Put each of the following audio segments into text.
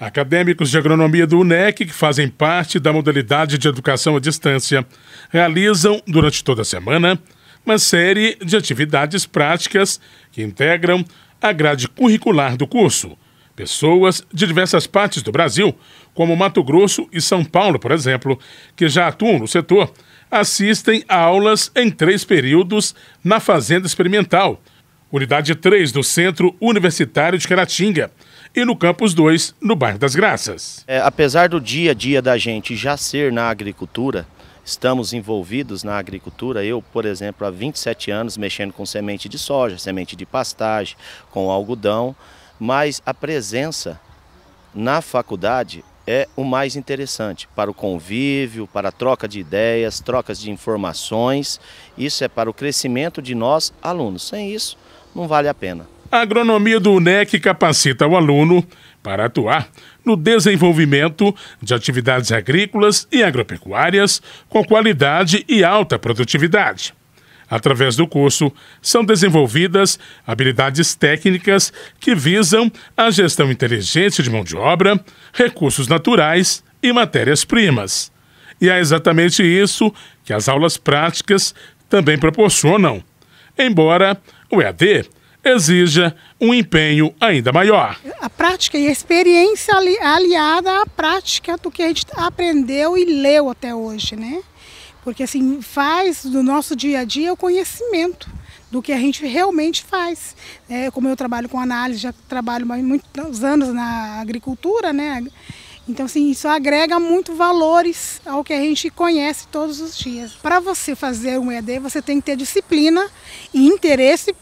Acadêmicos de agronomia do UNEC, que fazem parte da modalidade de educação à distância, realizam durante toda a semana uma série de atividades práticas que integram a grade curricular do curso. Pessoas de diversas partes do Brasil, como Mato Grosso e São Paulo, por exemplo, que já atuam no setor, assistem a aulas em três períodos na Fazenda Experimental, Unidade 3 do Centro Universitário de Caratinga, e no Campus 2, no bairro das Graças. É, apesar do dia a dia da gente já ser na agricultura, estamos envolvidos na agricultura. Eu, por exemplo, há 27 anos mexendo com semente de soja, semente de pastagem, com algodão, mas a presença na faculdade é o mais interessante para o convívio, para a troca de ideias, trocas de informações. Isso é para o crescimento de nós alunos. Sem isso, não vale a pena. A agronomia do UNEC capacita o aluno para atuar no desenvolvimento de atividades agrícolas e agropecuárias com qualidade e alta produtividade. Através do curso, são desenvolvidas habilidades técnicas que visam a gestão inteligente de mão de obra, recursos naturais e matérias-primas. E é exatamente isso que as aulas práticas também proporcionam. Embora o EAD exija um empenho ainda maior. A prática e a experiência ali, aliada à prática do que a gente aprendeu e leu até hoje, né? Porque assim, faz do nosso dia a dia o conhecimento do que a gente realmente faz. É, como eu trabalho com análise, já trabalho há muitos anos na agricultura, né? Então, assim, isso agrega muito valores ao que a gente conhece todos os dias. Para você fazer um EAD, você tem que ter disciplina e interesse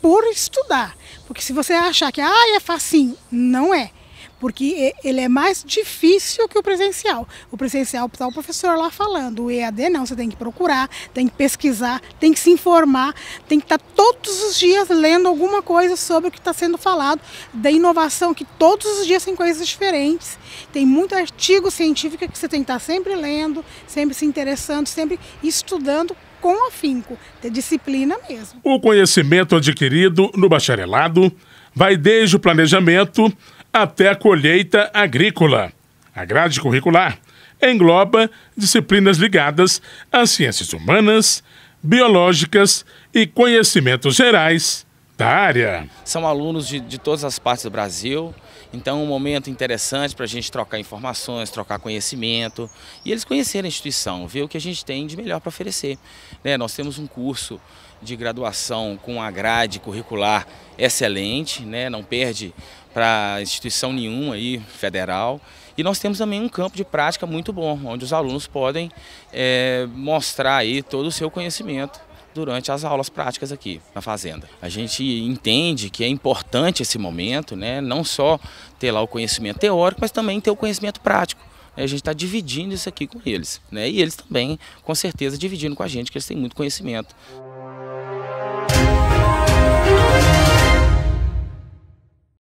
por estudar. Porque se você achar que ah, é facinho, não é. Porque ele é mais difícil que o presencial. O presencial está o professor lá falando. O EAD não, você tem que procurar, tem que pesquisar, tem que se informar, tem que estar tá todos os dias lendo alguma coisa sobre o que está sendo falado, da inovação, que todos os dias tem coisas diferentes. Tem muito artigo científico que você tem que estar tá sempre lendo, sempre se interessando, sempre estudando com afinco, ter disciplina mesmo. O conhecimento adquirido no bacharelado vai desde o planejamento até a colheita agrícola. A grade curricular engloba disciplinas ligadas às ciências humanas, biológicas e conhecimentos gerais são alunos de, de todas as partes do Brasil, então um momento interessante para a gente trocar informações, trocar conhecimento e eles conhecerem a instituição, ver o que a gente tem de melhor para oferecer. Né? Nós temos um curso de graduação com a grade curricular excelente, né? não perde para instituição nenhuma aí, federal. E nós temos também um campo de prática muito bom, onde os alunos podem é, mostrar aí todo o seu conhecimento durante as aulas práticas aqui na fazenda. A gente entende que é importante esse momento, né, não só ter lá o conhecimento teórico, mas também ter o conhecimento prático. A gente está dividindo isso aqui com eles, né? E eles também, com certeza, dividindo com a gente, que eles têm muito conhecimento.